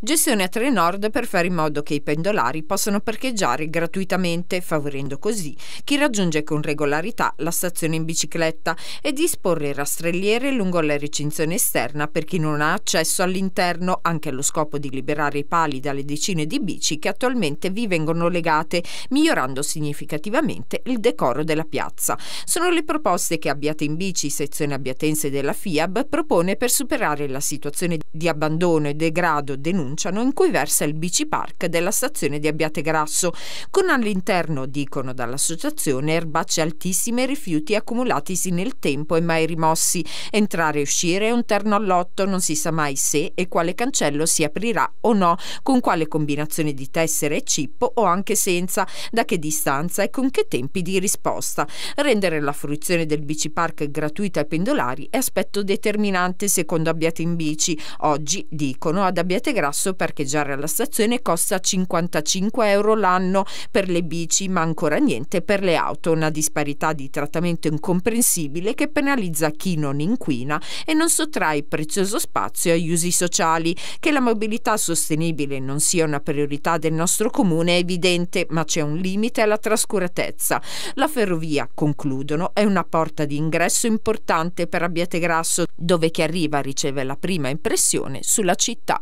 Gestione a Trenord per fare in modo che i pendolari possano parcheggiare gratuitamente, favorendo così chi raggiunge con regolarità la stazione in bicicletta e disporre rastrelliere lungo la recinzione esterna per chi non ha accesso all'interno, anche allo scopo di liberare i pali dalle decine di bici che attualmente vi vengono legate, migliorando significativamente il decoro della piazza. Sono le proposte che Abbiate in Bici, sezione abbiatense della FIAB, propone per superare la situazione di abbandono e degrado denunciata pronunciano in cui versa il bici park della stazione di Abbiate Grasso, con all'interno, dicono dall'associazione, erbacce altissime e rifiuti accumulatisi nel tempo e mai rimossi. Entrare e uscire è un terno all'otto, non si sa mai se e quale cancello si aprirà o no, con quale combinazione di tessere e cippo o anche senza, da che distanza e con che tempi di risposta. Rendere la fruizione del bici park gratuita ai pendolari è aspetto determinante secondo Abbiate in Bici. Oggi, dicono, ad Abbiate Grasso basso, parcheggiare alla stazione costa 55 euro l'anno per le bici, ma ancora niente per le auto, una disparità di trattamento incomprensibile che penalizza chi non inquina e non sottrae prezioso spazio agli usi sociali. Che la mobilità sostenibile non sia una priorità del nostro comune è evidente, ma c'è un limite alla trascuratezza. La ferrovia, concludono, è una porta di ingresso importante per Abbiategrasso, dove chi arriva riceve la prima impressione sulla città.